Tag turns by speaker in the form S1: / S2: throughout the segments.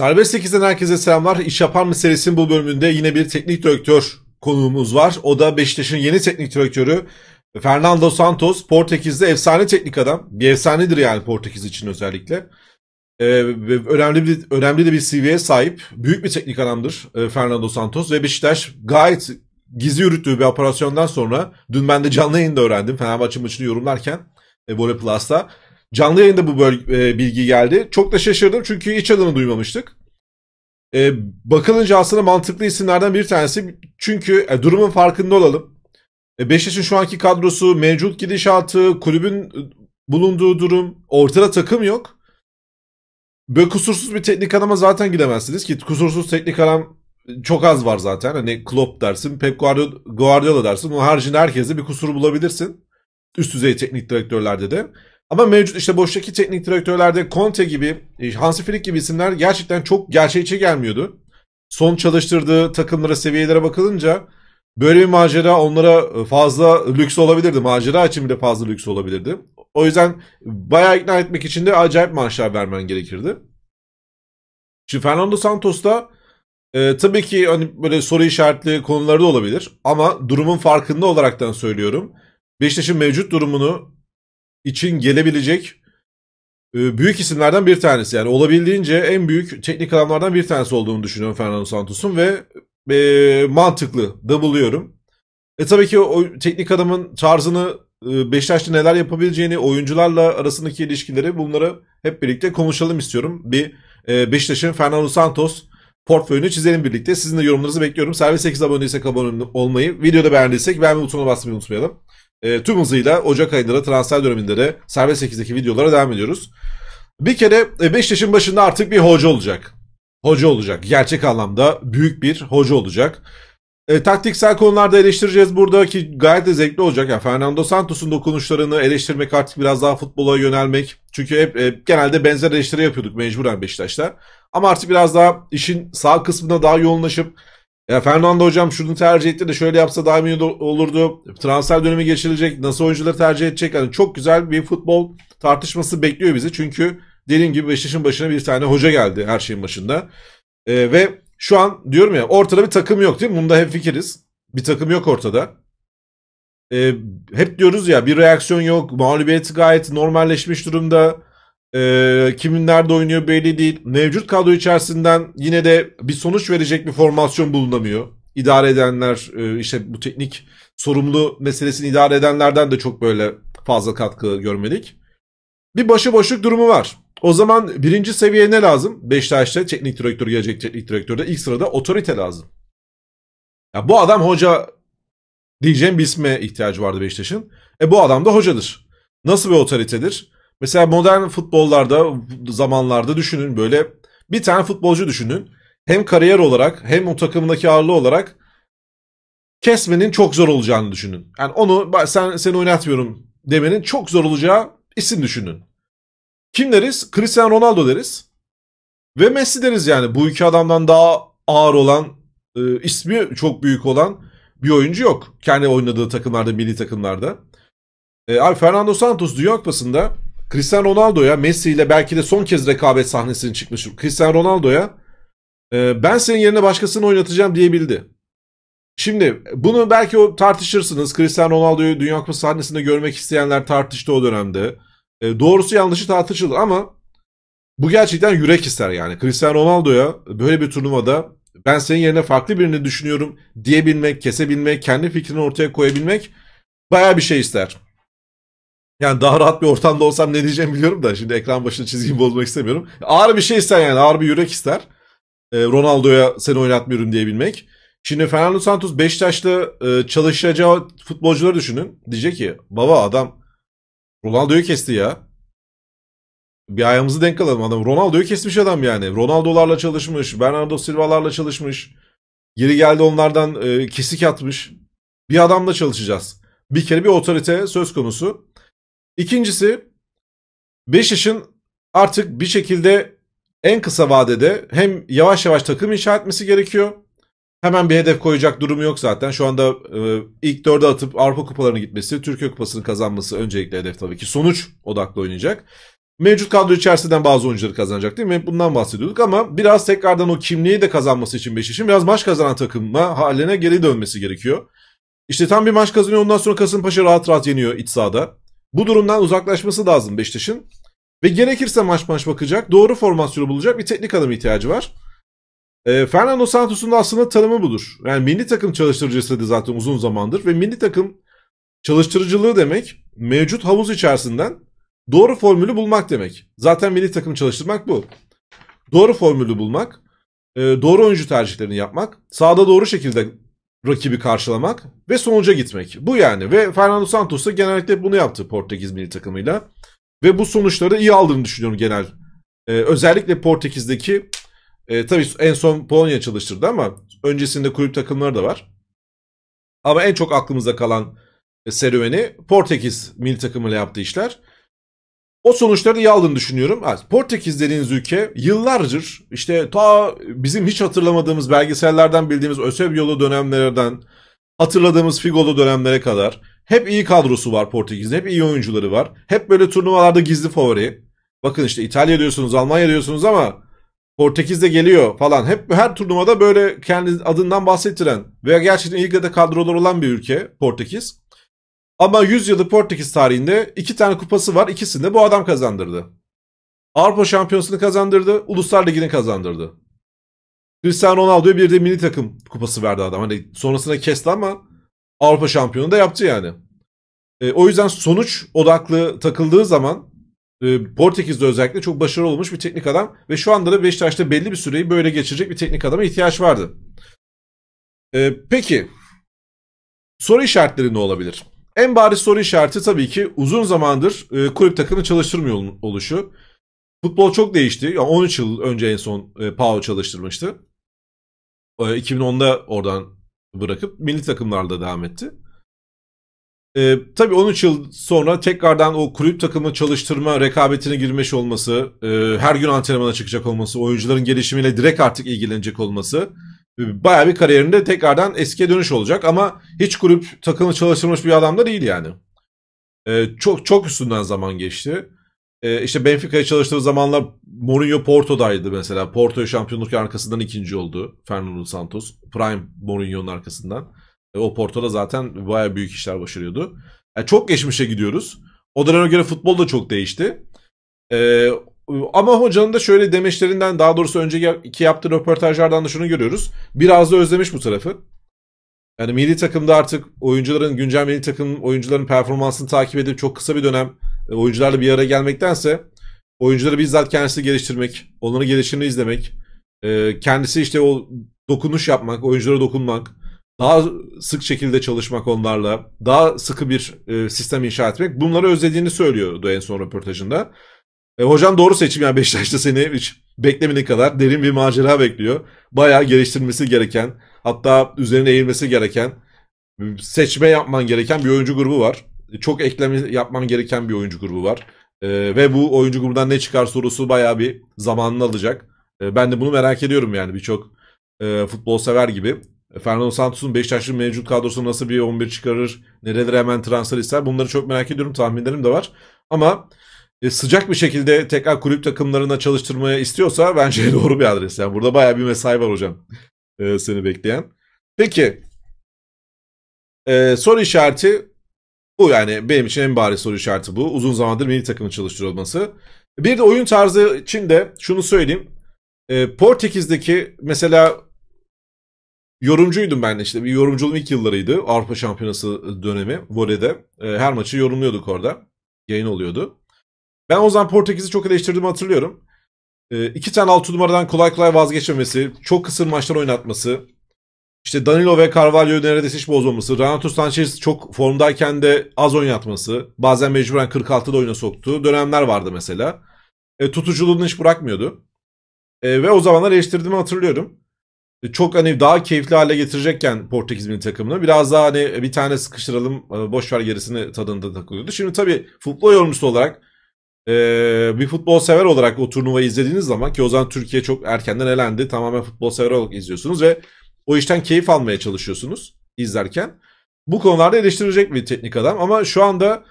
S1: Serbest 8'den herkese selamlar. İş yapar mı serisinin bu bölümünde yine bir teknik direktör konuğumuz var. O da Beşiktaş'ın yeni teknik direktörü Fernando Santos. Portekiz'de efsane teknik adam. Bir efsanedir yani Portekiz için özellikle. Ee, önemli bir önemli de bir CV'ye sahip. Büyük bir teknik adamdır e, Fernando Santos ve Beşiktaş gayet gizli yürüttüğü bir operasyondan sonra dün ben de canlı yayında öğrendim Fenerbahçe maçını yorumlarken e, Bore Plus'ta. Canlı yayında bu bölge, e, bilgi geldi. Çok da şaşırdım çünkü hiç adını duymamıştık. E, bakılınca aslında mantıklı isimlerden bir tanesi. Çünkü e, durumun farkında olalım. E, Beşiktaş'ın şu anki kadrosu, mevcut gidişatı, kulübün e, bulunduğu durum, ortada takım yok. Böyle kusursuz bir teknik adama zaten gidemezsiniz ki kusursuz teknik adam çok az var zaten. Hani Klopp dersin, Pep Guardiola dersin. Onun haricinde herkese bir kusur bulabilirsin. Üst düzey teknik direktörlerde de. Ama mevcut işte boştaki teknik direktörlerde Conte gibi, e, Hansi Flick gibi isimler gerçekten çok gerçekçi gelmiyordu. Son çalıştırdığı takımlara, seviyelere bakılınca böyle bir macera onlara e, fazla lüks olabilirdi. Macera için bile fazla lüks olabilirdi. O yüzden bayağı ikna etmek için de acayip maaşlar vermen gerekirdi. Şimdi Fernando Santos da e, tabii ki hani böyle soru işaretli konuları da olabilir. Ama durumun farkında olaraktan söylüyorum. Beşiktaş'ın mevcut durumunu için gelebilecek e, büyük isimlerden bir tanesi. Yani olabildiğince en büyük teknik adamlardan bir tanesi olduğunu düşünüyorum Fernando Santos'un ve e, mantıklı da buluyorum. E tabii ki o teknik adamın tarzını e, Beşiktaş'ta neler yapabileceğini, oyuncularla arasındaki ilişkileri bunları hep birlikte konuşalım istiyorum. Bir e, Beşiktaş'ın Fernando Santos portföyünü çizelim birlikte. Sizin de yorumlarınızı bekliyorum. Servis 8 abone abone olmayı, videoda beğendiysek beğenme butonuna basmayı unutmayalım e, tım hızıyla Ocak ayında da transfer döneminde de serbest 8'deki videolara devam ediyoruz. Bir kere yaşın e, başında artık bir hoca olacak. Hoca olacak. Gerçek anlamda büyük bir hoca olacak. E, taktiksel konularda eleştireceğiz burada ki gayet de zevkli olacak. Yani Fernando Santos'un dokunuşlarını eleştirmek artık biraz daha futbola yönelmek. Çünkü hep e, genelde benzer eleştiri yapıyorduk mecburen Beşiktaş'ta. Ama artık biraz daha işin sağ kısmına daha yoğunlaşıp ya Fernando hocam şunu tercih etti de şöyle yapsa daha iyi olurdu. Transfer dönemi geçilecek. Nasıl oyuncuları tercih edecek? Yani çok güzel bir futbol tartışması bekliyor bizi. Çünkü dediğim gibi Beşiktaş'ın başına bir tane hoca geldi her şeyin başında. E, ve şu an diyorum ya ortada bir takım yok değil mi? Bunda hep fikiriz. Bir takım yok ortada. E, hep diyoruz ya bir reaksiyon yok. Mağlubiyet gayet normalleşmiş durumda. E, kimin nerede oynuyor belli değil. Mevcut kadro içerisinden yine de bir sonuç verecek bir formasyon bulunamıyor. İdare edenler e, işte bu teknik sorumlu meselesini idare edenlerden de çok böyle fazla katkı görmedik. Bir başıboşluk durumu var. O zaman birinci seviye ne lazım? Beşiktaş'ta teknik direktör gelecek teknik direktörde ilk sırada otorite lazım. Ya bu adam hoca diyeceğim bir isme ihtiyacı vardı Beşiktaş'ın. E bu adam da hocadır. Nasıl bir otoritedir? Mesela modern futbollarda zamanlarda düşünün böyle bir tane futbolcu düşünün. Hem kariyer olarak hem o takımındaki ağırlığı olarak kesmenin çok zor olacağını düşünün. Yani onu sen seni oynatmıyorum demenin çok zor olacağı isim düşünün. Kim deriz? Cristiano Ronaldo deriz. Ve Messi deriz yani. Bu iki adamdan daha ağır olan, e, ismi çok büyük olan bir oyuncu yok. Kendi oynadığı takımlarda, milli takımlarda. E, abi Fernando Santos Dünya Kupası'nda Cristiano Ronaldo'ya Messi ile belki de son kez rekabet sahnesinin çıkmış Cristiano Ronaldo'ya e, ben senin yerine başkasını oynatacağım diyebildi. Şimdi bunu belki o tartışırsınız. Cristiano Ronaldo'yu Dünya Kupası sahnesinde görmek isteyenler tartıştı o dönemde. E, doğrusu yanlışı tartışılır ama bu gerçekten yürek ister yani. Cristiano Ronaldo'ya böyle bir turnuvada ben senin yerine farklı birini düşünüyorum diyebilmek, kesebilmek, kendi fikrini ortaya koyabilmek bayağı bir şey ister. Yani daha rahat bir ortamda olsam ne diyeceğimi biliyorum da şimdi ekran başında çizgimi bozmak istemiyorum. Ağır bir şey ister yani ağır bir yürek ister. Ee, Ronaldo'ya seni oynatmıyorum diyebilmek. Şimdi Fernando Santos Beşiktaş'ta e, çalışacağı futbolcuları düşünün. Diyecek ki baba adam Ronaldo'yu kesti ya. Bir ayağımızı denk alalım adam. Ronaldo'yu kesmiş adam yani. Ronaldo'larla çalışmış. Bernardo Silva'larla çalışmış. Geri geldi onlardan e, kesik atmış. Bir adamla çalışacağız. Bir kere bir otorite söz konusu. İkincisi Beşiktaş'ın artık bir şekilde en kısa vadede hem yavaş yavaş takım inşa etmesi gerekiyor. Hemen bir hedef koyacak durumu yok zaten. Şu anda e, ilk dörde atıp Avrupa kupalarına gitmesi, Türkiye kupasını kazanması öncelikle hedef tabii ki. Sonuç odaklı oynayacak. Mevcut kadro içerisinden bazı oyuncuları kazanacak değil mi? bundan bahsediyorduk ama biraz tekrardan o kimliği de kazanması için Beşiktaş'ın biraz maç kazanan takımla haline geri dönmesi gerekiyor. İşte tam bir maç kazanıyor ondan sonra Kasımpaşa rahat rahat yeniyor iç sahada. Bu durumdan uzaklaşması lazım Beşiktaş'ın. Ve gerekirse maç maç bakacak, doğru formasyonu bulacak bir teknik adam ihtiyacı var. E, Fernando Santos'un da aslında tanımı budur. Yani milli takım çalıştırıcısı da zaten uzun zamandır ve milli takım çalıştırıcılığı demek mevcut havuz içerisinden doğru formülü bulmak demek. Zaten milli takım çalıştırmak bu. Doğru formülü bulmak, e, doğru oyuncu tercihlerini yapmak, sahada doğru şekilde rakibi karşılamak ve sonuca gitmek. Bu yani ve Fernando Santos da genellikle bunu yaptı Portekiz milli takımıyla. Ve bu sonuçları iyi aldığını düşünüyorum genel. Ee, özellikle Portekiz'deki e, tabii en son Polonya çalıştırdı ama öncesinde kulüp takımları da var. Ama en çok aklımıza kalan e, serüveni Portekiz milli takımıyla yaptığı işler o sonuçları iyi aldığını düşünüyorum. Evet, Portekiz dediğiniz ülke yıllardır işte ta bizim hiç hatırlamadığımız belgesellerden bildiğimiz Ösebyolu dönemlerden hatırladığımız Figolu dönemlere kadar hep iyi kadrosu var Portekiz'in. Hep iyi oyuncuları var. Hep böyle turnuvalarda gizli favori. Bakın işte İtalya diyorsunuz, Almanya diyorsunuz ama Portekiz de geliyor falan. Hep her turnuvada böyle kendi adından bahsettiren veya gerçekten ilk de kadrolar olan bir ülke Portekiz. Ama 100 yıllık Portekiz tarihinde iki tane kupası var. İkisini de bu adam kazandırdı. Avrupa Şampiyonası'nı kazandırdı. Uluslar Ligi'ni kazandırdı. Cristiano Ronaldo'ya bir de milli takım kupası verdi adam. Hani sonrasında kesti ama Avrupa şampiyonu da yaptı yani. E, o yüzden sonuç odaklı takıldığı zaman e, Portekiz'de özellikle çok başarılı olmuş bir teknik adam ve şu anda da Beşiktaş'ta belli bir süreyi böyle geçirecek bir teknik adama ihtiyaç vardı. E, peki soru işaretleri ne olabilir? En bariz soru işareti tabii ki uzun zamandır e, kulüp takımı çalıştırmıyor oluşu. Futbol çok değişti. Yani 13 yıl önce en son e, Pau çalıştırmıştı. E, 2010'da oradan bırakıp milli takımlarda devam etti. E, tabii 13 yıl sonra tekrardan o kulüp takımı çalıştırma rekabetine girmiş olması, e, her gün antrenmana çıkacak olması, oyuncuların gelişimiyle direkt artık ilgilenecek olması baya bir kariyerinde tekrardan eskiye dönüş olacak ama hiç kulüp takımı çalıştırmış bir adam da değil yani. E, çok çok üstünden zaman geçti. E, işte Benfica'ya çalıştığı zamanlar Mourinho Porto'daydı mesela. Porto'ya şampiyonluk arkasından ikinci oldu Fernando Santos. Prime Mourinho'nun arkasından. E, o Porto'da zaten baya büyük işler başarıyordu. Yani çok geçmişe gidiyoruz. O döneme göre futbol da çok değişti. E, ama hocanın da şöyle demeçlerinden daha doğrusu önceki yaptığı röportajlardan da şunu görüyoruz. Biraz da özlemiş bu tarafı. Yani milli takımda artık oyuncuların güncel milli takım oyuncuların performansını takip edip çok kısa bir dönem e, oyuncularla bir araya gelmektense oyuncuları bizzat kendisi geliştirmek, onların gelişimini izlemek, e, kendisi işte o dokunuş yapmak, oyunculara dokunmak, daha sık şekilde çalışmak onlarla, daha sıkı bir e, sistem inşa etmek bunları özlediğini söylüyordu en son röportajında. E, hocam doğru seçim yani Beşiktaş'ta seni hiç beklemediği kadar derin bir macera bekliyor. Bayağı geliştirmesi gereken hatta üzerine eğilmesi gereken seçme yapman gereken bir oyuncu grubu var. E, çok ekleme yapman gereken bir oyuncu grubu var. E, ve bu oyuncu grubundan ne çıkar sorusu bayağı bir zamanını alacak. E, ben de bunu merak ediyorum yani birçok e, futbol sever gibi. E, Fernando Santos'un Beşiktaş'ın mevcut kadrosu nasıl bir 11 çıkarır, nerelere hemen transfer ister bunları çok merak ediyorum tahminlerim de var. Ama e, sıcak bir şekilde tekrar kulüp takımlarına çalıştırmaya istiyorsa bence doğru bir adres. Yani burada baya bir mesai var hocam e, seni bekleyen. Peki e, soru işareti bu yani benim için en bari soru işareti bu. Uzun zamandır milli takımın çalıştırılması. Bir de oyun tarzı için de şunu söyleyeyim. E, Portekiz'deki mesela yorumcuydum ben de işte bir yorumculuğum ilk yıllarıydı. Avrupa Şampiyonası dönemi voleyde. E, her maçı yorumluyorduk orada. Yayın oluyordu. Ben o zaman Portekiz'i çok eleştirdiğimi hatırlıyorum. E, iki tane altı numaradan kolay kolay vazgeçmemesi, çok kısır maçlar oynatması, işte Danilo ve Carvalho'yu neredeyse hiç bozmaması, Renato Sanchez çok formdayken de az oynatması, bazen mecburen 46'da oyuna soktuğu dönemler vardı mesela. E, tutuculuğunu hiç bırakmıyordu. E, ve o zamanlar eleştirdiğimi hatırlıyorum. E, çok hani daha keyifli hale getirecekken Portekiz milli takımını biraz daha hani bir tane sıkıştıralım e, boşver gerisini tadında takılıyordu. Şimdi tabii futbol yorumcusu olarak ee, bir futbol sever olarak o turnuvayı izlediğiniz zaman ki o zaman Türkiye çok erkenden elendi. Tamamen futbol sever olarak izliyorsunuz ve o işten keyif almaya çalışıyorsunuz izlerken. Bu konularda eleştirilecek bir teknik adam ama şu anda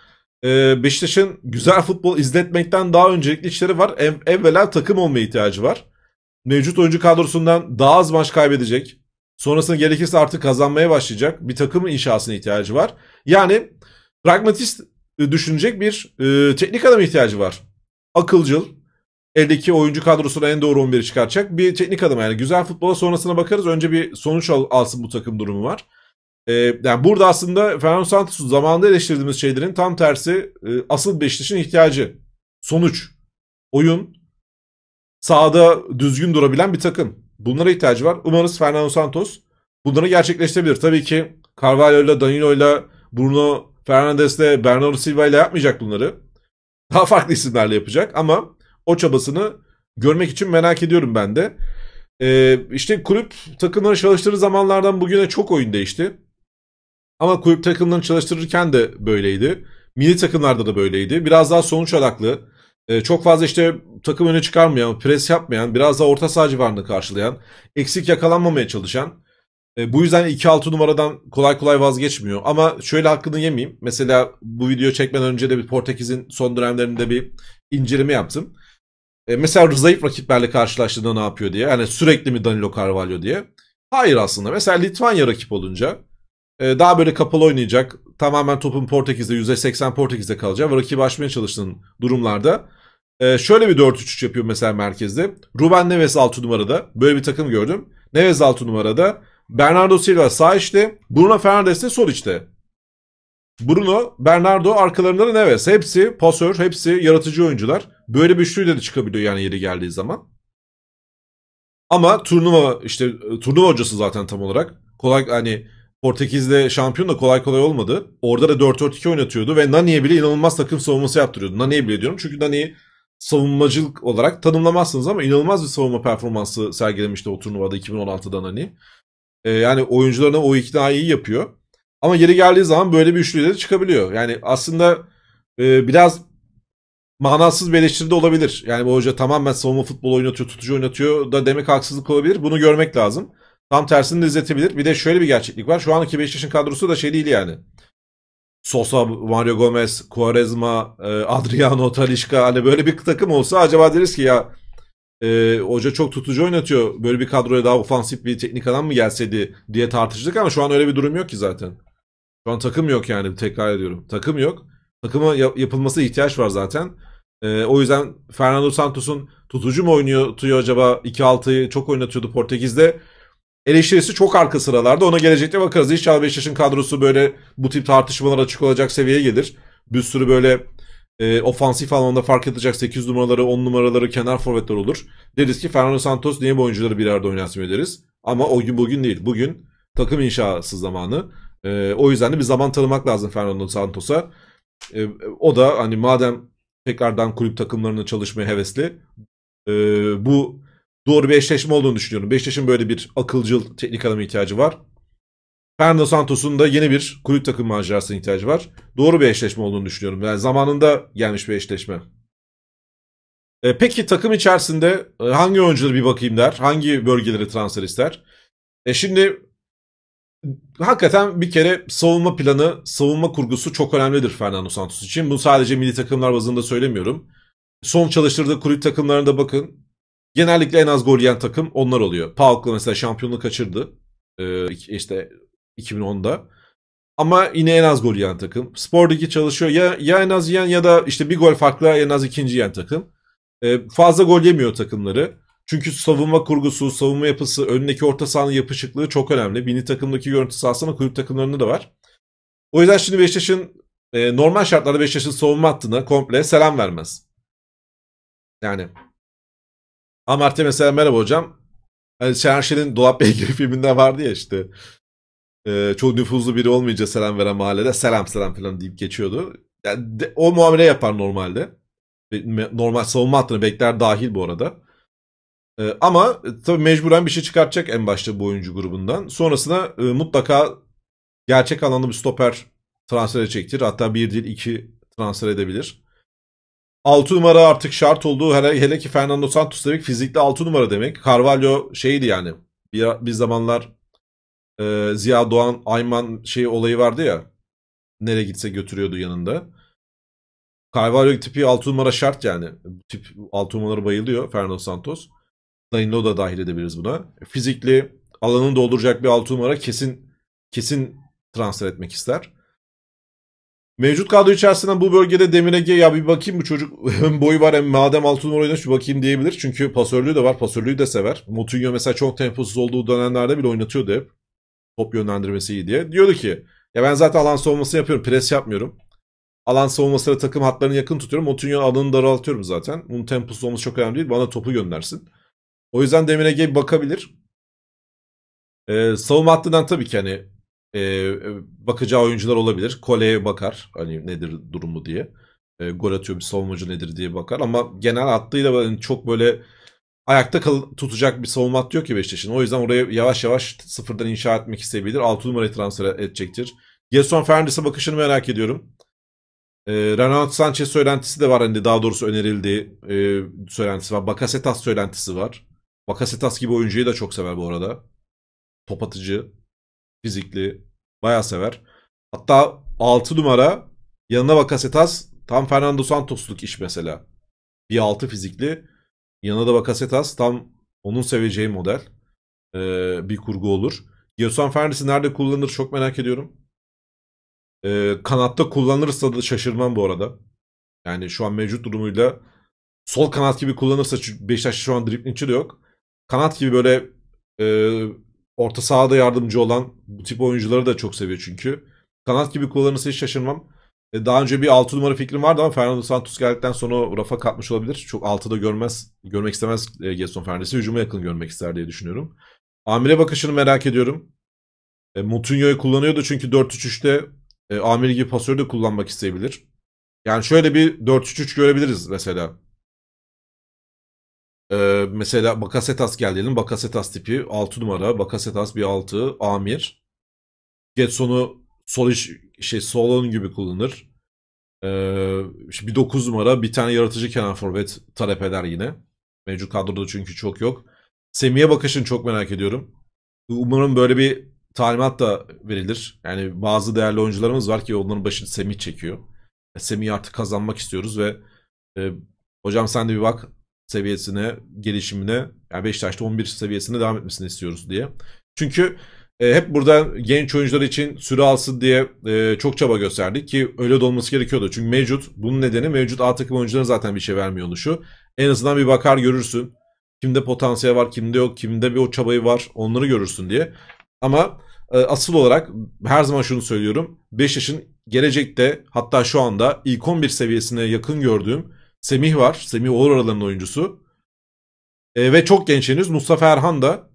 S1: e, Beşiktaş'ın güzel futbol izletmekten daha öncelikli işleri var. Ev, evvela takım olma ihtiyacı var. Mevcut oyuncu kadrosundan daha az maç kaybedecek. Sonrasında gerekirse artık kazanmaya başlayacak bir takım inşasına ihtiyacı var. Yani pragmatist e, düşünecek bir e, teknik adam ihtiyacı var. Akılcıl, eldeki oyuncu kadrosuna en doğru 11'i çıkaracak bir teknik adam. Yani güzel futbola sonrasına bakarız. Önce bir sonuç al, alsın bu takım durumu var. E, yani burada aslında Fernando Santos'u zamanında eleştirdiğimiz şeylerin tam tersi e, asıl Beşiktaş'ın ihtiyacı. Sonuç, oyun, sağda düzgün durabilen bir takım. Bunlara ihtiyacı var. Umarız Fernando Santos bunları gerçekleştirebilir. Tabii ki Carvalho'yla, Danilo'yla, Bruno Fernandez de Bernardo Silva ile yapmayacak bunları. Daha farklı isimlerle yapacak ama o çabasını görmek için merak ediyorum ben de. Ee, işte kulüp takımları çalıştığı zamanlardan bugüne çok oyun değişti. Ama kulüp takımlarını çalıştırırken de böyleydi. Milli takımlarda da böyleydi. Biraz daha sonuç odaklı. Ee, çok fazla işte takım öne çıkarmayan, pres yapmayan, biraz daha orta saha civarını karşılayan, eksik yakalanmamaya çalışan e, bu yüzden 2-6 numaradan kolay kolay vazgeçmiyor. Ama şöyle hakkını yemeyeyim. Mesela bu video çekmeden önce de bir Portekiz'in son dönemlerinde bir inceleme yaptım. E, mesela zayıf rakiplerle karşılaştığında ne yapıyor diye. Yani sürekli mi Danilo Carvalho diye. Hayır aslında. Mesela Litvanya rakip olunca e, daha böyle kapalı oynayacak. Tamamen topun Portekiz'de %80 Portekiz'de kalacak. Ve rakibi aşmaya çalıştığın durumlarda e, şöyle bir 4-3-3 yapıyor mesela merkezde. Ruben Neves 6 numarada. Böyle bir takım gördüm. Neves 6 numarada. Bernardo Silva sağ içte. Bruno Fernandes de sol içte. Bruno, Bernardo arkalarında da Neves. Hepsi pasör, hepsi yaratıcı oyuncular. Böyle bir üçlüyle de çıkabiliyor yani yeri geldiği zaman. Ama turnuva işte turnuva hocası zaten tam olarak. Kolay hani Portekiz'de şampiyon da kolay kolay olmadı. Orada da 4-4-2 oynatıyordu ve Nani'ye bile inanılmaz takım savunması yaptırıyordu. Nani'ye bile diyorum çünkü Nani'yi savunmacılık olarak tanımlamazsınız ama inanılmaz bir savunma performansı sergilemişti o turnuvada 2016'dan hani. E, yani oyuncularına o iknayı iyi yapıyor. Ama geri geldiği zaman böyle bir üçlü de çıkabiliyor. Yani aslında e, biraz manasız bir eleştiri de olabilir. Yani bu hoca tamamen savunma futbolu oynatıyor, tutucu oynatıyor da demek haksızlık olabilir. Bunu görmek lazım. Tam tersini de izletebilir. Bir de şöyle bir gerçeklik var. Şu anki Beşiktaş'ın kadrosu da şey değil yani. Sosa, Mario Gomez, Quaresma, e, Adriano, Talişka hani böyle bir takım olsa acaba deriz ki ya e, hoca çok tutucu oynatıyor. Böyle bir kadroya daha ofansif bir teknik adam mı gelseydi diye tartıştık ama şu an öyle bir durum yok ki zaten. Şu an takım yok yani tekrar ediyorum. Takım yok. Takıma yapılması ihtiyaç var zaten. E, o yüzden Fernando Santos'un tutucu mu oynuyor acaba 2-6'yı çok oynatıyordu Portekiz'de. Eleştirisi çok arka sıralarda. Ona gelecekte bakarız. İnşallah Beşiktaş'ın kadrosu böyle bu tip tartışmalar açık olacak seviyeye gelir. Bir sürü böyle e, ee, ofansif alanda fark atacak 8 numaraları, 10 numaraları, kenar forvetler olur. Deriz ki Fernando Santos niye bu oyuncuları bir arada oynatmıyor deriz. Ama o gün bugün değil. Bugün takım inşası zamanı. E, o yüzden de bir zaman tanımak lazım Fernando Santos'a. E, o da hani madem tekrardan kulüp takımlarına çalışmaya hevesli e, bu doğru bir eşleşme olduğunu düşünüyorum. Beşiktaş'ın böyle bir akılcıl teknik adama ihtiyacı var. Fernando Santos'un da yeni bir kulüp takım macerasına ihtiyacı var. Doğru bir eşleşme olduğunu düşünüyorum. Yani zamanında gelmiş bir eşleşme. E, peki takım içerisinde e, hangi oyuncuları bir bakayım der? Hangi bölgeleri transfer ister? E şimdi hakikaten bir kere savunma planı, savunma kurgusu çok önemlidir Fernando Santos için. Bu sadece milli takımlar bazında söylemiyorum. Son çalıştırdığı kulüp takımlarında bakın. Genellikle en az gol yiyen takım onlar oluyor. Pauk'la mesela şampiyonluğu kaçırdı. Ee, işte 2010'da. Ama yine en az gol yiyen takım. Spor Ligi çalışıyor. Ya, ya en az yiyen ya da işte bir gol farklı en az ikinci yiyen takım. Ee, fazla gol yemiyor takımları. Çünkü savunma kurgusu, savunma yapısı, önündeki orta sahanın yapışıklığı çok önemli. Milli takımdaki görüntüsü aslında kulüp takımlarında da var. O yüzden şimdi Beşiktaş'ın e, normal şartlarda Beşiktaş'ın savunma hattına komple selam vermez. Yani Amartya mesela merhaba hocam. Hani Şenşen'in Dolap Bey gibi filminde vardı ya işte e, ee, çok nüfuzlu biri olmayınca selam veren mahallede selam selam falan deyip geçiyordu. Yani de, o muamele yapar normalde. Normal savunma hattını bekler dahil bu arada. E, ama tabii mecburen bir şey çıkartacak en başta bu oyuncu grubundan. Sonrasında e, mutlaka gerçek anlamda bir stoper transfer edecektir. Hatta bir değil iki transfer edebilir. 6 numara artık şart olduğu hele, hele ki Fernando Santos demek fizikli 6 numara demek. Carvalho şeydi yani bir, bir zamanlar e, Ziya Doğan Ayman şey olayı vardı ya. Nereye gitse götürüyordu yanında. Carvalho tipi 6 numara şart yani. Bu tip 6 numaraları bayılıyor Fernando Santos. Danilo da dahil edebiliriz buna. Fizikli alanını dolduracak bir 6 numara kesin kesin transfer etmek ister. Mevcut kadro içerisinde bu bölgede Demir ya bir bakayım bu çocuk hem boyu var hem madem numara oyuna bir bakayım diyebilir. Çünkü pasörlüğü de var pasörlüğü de sever. Motunyo mesela çok temposuz olduğu dönemlerde bile oynatıyordu hep top yönlendirmesi iyi diye. Diyordu ki ya ben zaten alan savunmasını yapıyorum. Pres yapmıyorum. Alan savunmasına takım hatlarını yakın tutuyorum. Montignon alanını daraltıyorum zaten. Bunun temposu olması çok önemli değil. Bana topu göndersin. O yüzden Demir Ege bakabilir. Ee, savunma hattından tabii ki hani e, e, bakacağı oyuncular olabilir. Kole'ye bakar. Hani nedir durumu diye. E, gol atıyor bir savunmacı nedir diye bakar. Ama genel hattıyla çok böyle ayakta kal tutacak bir savunma hattı yok ki Beşiktaş'ın. O yüzden oraya yavaş yavaş sıfırdan inşa etmek isteyebilir. 6 numarayı transfer e, edecektir. Gerson Fernandes'e bakışını merak ediyorum. E, Renato Sanchez söylentisi de var. Hani daha doğrusu önerildi e, söylentisi var. Bakasetas söylentisi var. Bakasetas gibi oyuncuyu da çok sever bu arada. Top atıcı, fizikli, bayağı sever. Hatta 6 numara yanına Bakasetas tam Fernando Santos'luk iş mesela. Bir 6 fizikli Yanına da Bakasetas tam onun seveceği model ee, bir kurgu olur. Yosan Fernandes'i nerede kullanır çok merak ediyorum. Ee, kanatta kullanırsa da şaşırmam bu arada. Yani şu an mevcut durumuyla sol kanat gibi kullanırsa Beşiktaş şu an driplingçi de yok. Kanat gibi böyle e, orta sahada yardımcı olan bu tip oyuncuları da çok seviyor çünkü. Kanat gibi kullanırsa hiç şaşırmam. E, daha önce bir 6 numara fikrim vardı ama Fernando Santos geldikten sonra rafa katmış olabilir. Çok 6'da görmez, görmek istemez e, Gerson Fernandes'i. Hücuma yakın görmek ister diye düşünüyorum. Amire bakışını merak ediyorum. E, Mutinho'yu kullanıyordu çünkü 4-3-3'te e, Amir gibi pasörü de kullanmak isteyebilir. Yani şöyle bir 4-3-3 görebiliriz mesela. E, mesela Bakasetas geldiğinin Bakasetas tipi 6 numara. Bakasetas bir 6 Amir. Getson'u sol iş, şey Solon gibi kullanır. Ee, bir 9 numara bir tane yaratıcı kenar forvet talep eder yine. Mevcut kadroda çünkü çok yok. Semih'e bakışını çok merak ediyorum. Umarım böyle bir talimat da verilir. Yani bazı değerli oyuncularımız var ki onların başını Semih çekiyor. E, Semih'i artık kazanmak istiyoruz ve e, hocam sen de bir bak seviyesine, gelişimine, yani Beşiktaş'ta 11 seviyesine devam etmesini istiyoruz diye. Çünkü e, hep buradan genç oyuncular için süre alsın diye e, çok çaba gösterdik ki öyle de olması gerekiyordu. Çünkü mevcut bunun nedeni mevcut A takım oyuncuların zaten bir şey vermiyor oluşu. En azından bir bakar görürsün. Kimde potansiyel var, kimde yok, kimde bir o çabayı var onları görürsün diye. Ama e, asıl olarak her zaman şunu söylüyorum. yaşın gelecekte hatta şu anda ilk 11 seviyesine yakın gördüğüm Semih var. Semih olur aralarının oyuncusu. E, ve çok genç henüz Mustafa Erhan da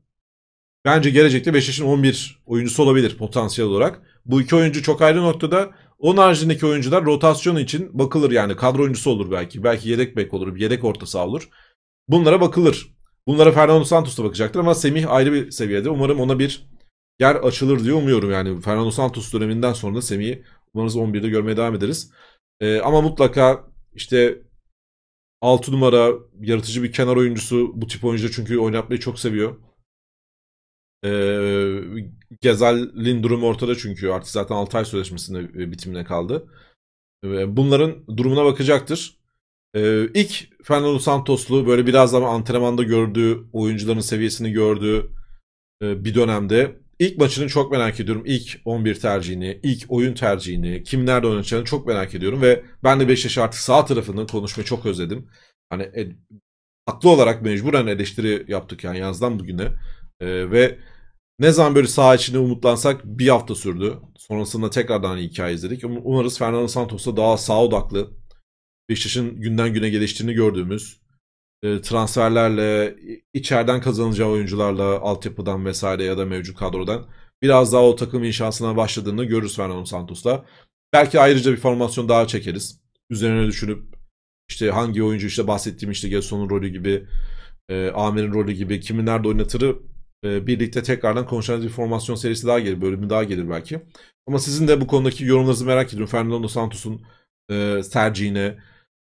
S1: Bence gelecekte Beşiktaş'ın 11 oyuncusu olabilir potansiyel olarak. Bu iki oyuncu çok ayrı noktada. Onun haricindeki oyuncular rotasyon için bakılır yani. Kadro oyuncusu olur belki. Belki yedek bek olur. Bir yedek orta saha olur. Bunlara bakılır. Bunlara Fernando Santos'a bakacaktır ama Semih ayrı bir seviyede. Umarım ona bir yer açılır diye umuyorum yani. Fernando Santos döneminden sonra Semih'i umarız 11'de görmeye devam ederiz. Ee, ama mutlaka işte 6 numara yaratıcı bir kenar oyuncusu bu tip oyuncu çünkü oynatmayı çok seviyor. E, Gezal'in durumu ortada çünkü artık zaten 6 ay sözleşmesinde e, bitimine kaldı. bunların durumuna bakacaktır. E, ilk Fernando Santos'lu böyle biraz daha antrenmanda gördüğü, oyuncuların seviyesini gördüğü e, bir dönemde İlk maçını çok merak ediyorum. İlk 11 tercihini, ilk oyun tercihini, kim nerede oynayacağını çok merak ediyorum ve ben de 5 yaş artık sağ tarafını konuşmayı çok özledim. Hani e, haklı olarak mecburen eleştiri yaptık yani yazdan bugüne. E, ve ne zaman böyle saha içinde umutlansak bir hafta sürdü. Sonrasında tekrardan hikaye izledik. umarız Fernando Santos'ta daha sağ odaklı Beşiktaş'ın günden güne geliştiğini gördüğümüz e, transferlerle, içeriden kazanacağı oyuncularla, altyapıdan vesaire ya da mevcut kadrodan biraz daha o takım inşasına başladığını görürüz Fernando Santos'la. Belki ayrıca bir formasyon daha çekeriz. Üzerine düşünüp işte hangi oyuncu işte bahsettiğim işte Gerson'un rolü gibi, e, Amir'in rolü gibi kimi nerede oynatırı e, birlikte tekrardan konuşacağımız bir formasyon serisi daha gelir, bölümü daha gelir belki. Ama sizin de bu konudaki yorumlarınızı merak ediyorum. Fernando Santos'un e, tercihine,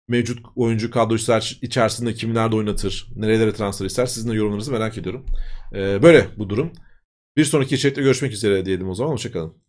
S1: mevcut oyuncu kadrosu içerisinde kimlerde oynatır, nerelere transfer ister sizin de yorumlarınızı merak ediyorum. E, böyle bu durum. Bir sonraki içerikte görüşmek üzere diyelim o zaman. Hoşçakalın.